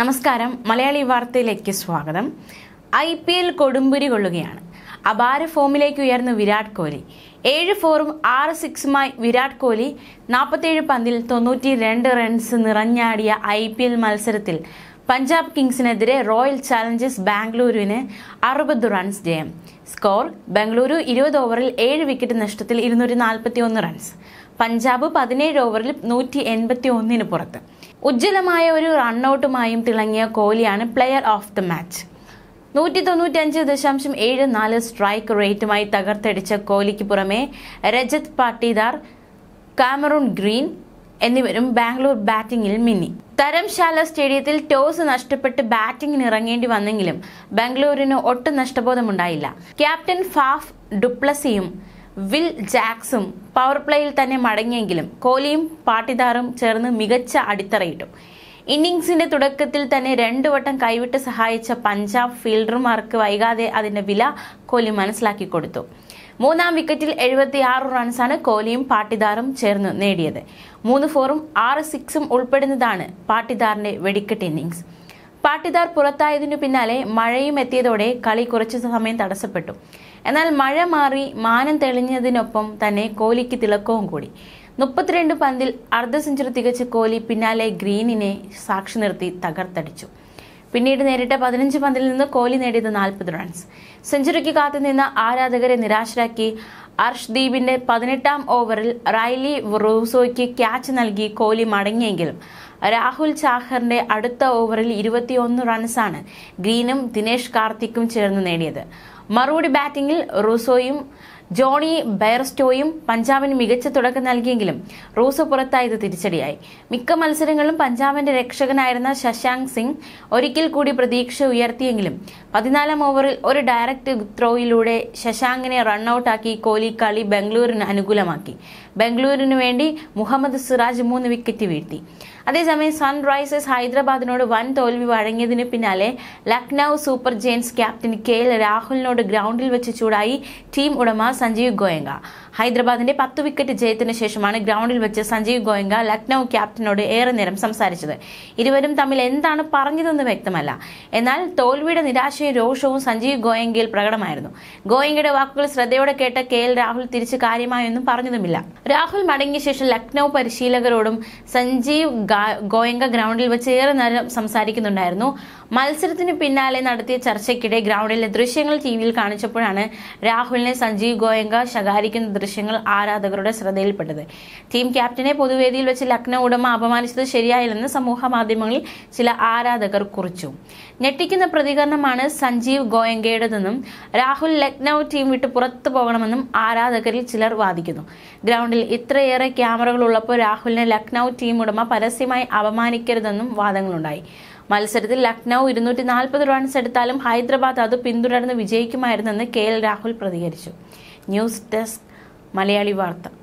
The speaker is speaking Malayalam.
നമസ്കാരം മലയാളി വാർത്തയിലേക്ക് സ്വാഗതം ഐ പി എൽ കൊടുമ്പുരി കൊള്ളുകയാണ് അപാര ഫോമിലേക്ക് ഉയർന്നു വിരാട് കോഹ്ലി ഏഴ് ഫോറും ആറ് സിക്സുമായി വിരാട് കോഹ്ലി നാൽപ്പത്തേഴ് പന്തിൽ തൊണ്ണൂറ്റി രണ്ട് റൺസ് നിറഞ്ഞാടിയ ഐ പി എൽ മത്സരത്തിൽ പഞ്ചാബ് കിങ്സിനെതിരെ റോയൽ ചാലഞ്ചേഴ്സ് ബാംഗ്ലൂരുവിന് അറുപത് റൺസ് ജയം സ്കോർ ബംഗളൂരു ഇരുപത് ഓവറിൽ ഏഴ് വിക്കറ്റ് നഷ്ടത്തിൽ ഇരുന്നൂറ്റി നാൽപ്പത്തി ഒന്ന് റൺസ് പഞ്ചാബ് പതിനേഴ് ഓവറിൽ നൂറ്റി എൺപത്തി ഒന്നിന് പുറത്ത് ഉജ്ജ്വലമായ ഒരു റണ്ണൌട്ടുമായും തിളങ്ങിയ കോഹ്ലിയാണ് പ്ലെയർ ഓഫ് ദ മാച്ച് നൂറ്റി തൊണ്ണൂറ്റഞ്ച് ദശാംശം ഏഴ് നാല് സ്ട്രൈക്ക് റേറ്റുമായി തകർത്തടിച്ച കോഹ്ലിക്ക് പുറമെ രജത് പാട്ടീദാർ കാമറൂൺ ഗ്രീൻ എന്നിവരും ബാംഗ്ലൂർ ബാറ്റിംഗിൽ മിന്നി തരംശാല സ്റ്റേഡിയത്തിൽ ടോസ് നഷ്ടപ്പെട്ട് ബാറ്റിംഗിന് ഇറങ്ങേണ്ടി വന്നെങ്കിലും ബാംഗ്ലൂരിന് ഒട്ടും നഷ്ടബോധമുണ്ടായില്ല ക്യാപ്റ്റൻ ഫാഫ് ഡുപ്ലസിയും വിൽ ജാക്സും പവർ പ്ലേയിൽ തന്നെ മടങ്ങിയെങ്കിലും കോഹ്ലിയും പാട്ടിദാറും ചേർന്ന് മികച്ച അടിത്തറയിട്ടു ഇന്നിങ്സിന്റെ തുടക്കത്തിൽ തന്നെ രണ്ടു വട്ടം കൈവിട്ട് സഹായിച്ച പഞ്ചാബ് ഫീൽഡർമാർക്ക് വൈകാതെ അതിന്റെ വില കോഹ്ലി മനസ്സിലാക്കി കൊടുത്തു മൂന്നാം വിക്കറ്റിൽ ആറ് റൺസാണ് കോഹ്ലിയും പാട്ടിദാറും ചേർന്ന് നേടിയത് മൂന്ന് ഫോറും ആറ് സിക്സും ഉൾപ്പെടുന്നതാണ് പാട്ടിദാറിന്റെ വെടിക്കെട്ട് ഇന്നിങ്സ് പാട്ടിദാർ പുറത്തായതിനു പിന്നാലെ മഴയും എത്തിയതോടെ കളി കുറച്ചു സമയം തടസ്സപ്പെട്ടു എന്നാൽ മഴ മാറി മാനം തെളിഞ്ഞതിനൊപ്പം തന്നെ കോഹ്ലിക്ക് തിളക്കവും കൂടി മുപ്പത്തിരണ്ട് പന്തിൽ അർദ്ധ സെഞ്ചുറി തികച്ച കോഹ്ലി പിന്നാലെ ഗ്രീനിനെ സാക്ഷി നിർത്തി തകർത്തടിച്ചു പിന്നീട് നേരിട്ട പതിനഞ്ച് പന്തിൽ നിന്ന് കോഹ്ലി നേടിയത് നാൽപ്പത് റൺസ് സെഞ്ചുറിക്ക് കാത്തുനിന്ന ആരാധകരെ നിരാശരാക്കി അർഷ്ദീപിന്റെ പതിനെട്ടാം ഓവറിൽ റൈലി റൂസോയ്ക്ക് ക്യാച്ച് നൽകി കോഹ്ലി മടങ്ങിയെങ്കിലും രാഹുൽ ചാഹറിന്റെ അടുത്ത ഓവറിൽ ഇരുപത്തിയൊന്ന് റൺസാണ് ഗ്രീനും ദിനേഷ് കാർത്തിക്കും ചേർന്ന് നേടിയത് മറുപടി ബാറ്റിംഗിൽ റൂസോയും ജോണി ബെയർസ്റ്റോയും പഞ്ചാബിന് മികച്ച തുടക്കം നൽകിയെങ്കിലും റൂസോ പുറത്തായത് തിരിച്ചടിയായി മിക്ക മത്സരങ്ങളും പഞ്ചാബിന്റെ രക്ഷകനായിരുന്ന ശശാങ്ക് സിംഗ് ഒരിക്കൽ കൂടി പ്രതീക്ഷ ഉയർത്തിയെങ്കിലും പതിനാലാം ഓവറിൽ ഒരു ഡയറക്റ്റ് ത്രോയിലൂടെ ശശാങ്കിനെ റണ്ണൌട്ടാക്കി കോഹ്ലി കളി ബംഗ്ലൂരിന് അനുകൂലമാക്കി ബംഗ്ലൂരിനു വേണ്ടി മുഹമ്മദ് സിറാജ് മൂന്ന് വിക്കറ്റ് വീഴ്ത്തി അതേസമയം സൺറൈസേഴ്സ് ഹൈദരാബാദിനോട് വൻ തോൽവി വഴങ്ങിയതിന് പിന്നാലെ Lucknow super giants captain K L രാഹുലിനോട് ഗ്രൗണ്ടിൽ വെച്ച് ചൂടായി ടീം ഉടമ സഞ്ജീവ് ഗോയങ്ക ഹൈദരാബാദിന്റെ പത്ത് വിക്കറ്റ് ജയത്തിന് ശേഷമാണ് ഗ്രൗണ്ടിൽ വെച്ച് സഞ്ജീവ് ഗോയങ്ക ലക്നൌ ക്യാപ്റ്റനോട് ഏറെ നേരം സംസാരിച്ചത് ഇരുവരും തമ്മിൽ എന്താണ് പറഞ്ഞതെന്ന് വ്യക്തമല്ല എന്നാൽ തോൽവിയുടെ നിരാശയും രോഷവും സഞ്ജീവ് ഗോയങ്കയിൽ പ്രകടമായിരുന്നു ഗോയങ്കയുടെ വാക്കുകൾ ശ്രദ്ധയോടെ കേട്ട കെ എൽ രാഹുൽ തിരിച്ച് കാര്യമായൊന്നും പറഞ്ഞതുമില്ല രാഹുൽ മടങ്ങിയ ശേഷം ലക്നൌ പരിശീലകരോടും സഞ്ജീവ് ഗോയങ്ക ഗ്രൗണ്ടിൽ വെച്ച് ഏറെ നേരം സംസാരിക്കുന്നുണ്ടായിരുന്നു മത്സരത്തിന് പിന്നാലെ നടത്തിയ ചർച്ചയ്ക്കിടെ ഗ്രൗണ്ടിലെ ദൃശ്യങ്ങൾ ടി വിയിൽ കാണിച്ചപ്പോഴാണ് രാഹുലിനെ സഞ്ജീവ് ഗോയങ്ക ശകാരിക്കുന്ന ദൃശ്യങ്ങൾ ആരാധകരുടെ ശ്രദ്ധയിൽപ്പെട്ടത് ടീം ക്യാപ്റ്റനെ പൊതുവേദിയിൽ വെച്ച് ലക്നൗ ഉടമ അപമാനിച്ചത് ശരിയായില്ലെന്ന് സമൂഹ മാധ്യമങ്ങളിൽ ചില ആരാധകർ കുറിച്ചു ഞെട്ടിക്കുന്ന പ്രതികരണമാണ് സഞ്ജീവ് ഗോയങ്കയുടേതെന്നും രാഹുൽ ലക്നൗ ടീം വിട്ട് പുറത്തു പോകണമെന്നും ആരാധകരിൽ ചിലർ വാദിക്കുന്നു ഗ്രൗണ്ടിൽ ഇത്രയേറെ ക്യാമറകൾ ഉള്ളപ്പോൾ രാഹുലിനെ ലക്നൗ ടീം ഉടമ പരസ്യമായി അപമാനിക്കരുതെന്നും വാദങ്ങളുണ്ടായി മത്സരത്തിൽ ലക്നൗ ഇരുന്നൂറ്റി നാൽപ്പത് റൺസ് എടുത്താലും ഹൈദരാബാദ് അത് പിന്തുടർന്ന് വിജയിക്കുമായിരുന്നെന്ന് കെ എൽ രാഹുൽ പ്രതികരിച്ചു ന്യൂസ് ഡെസ്ക് മലയാളി വാർത്ത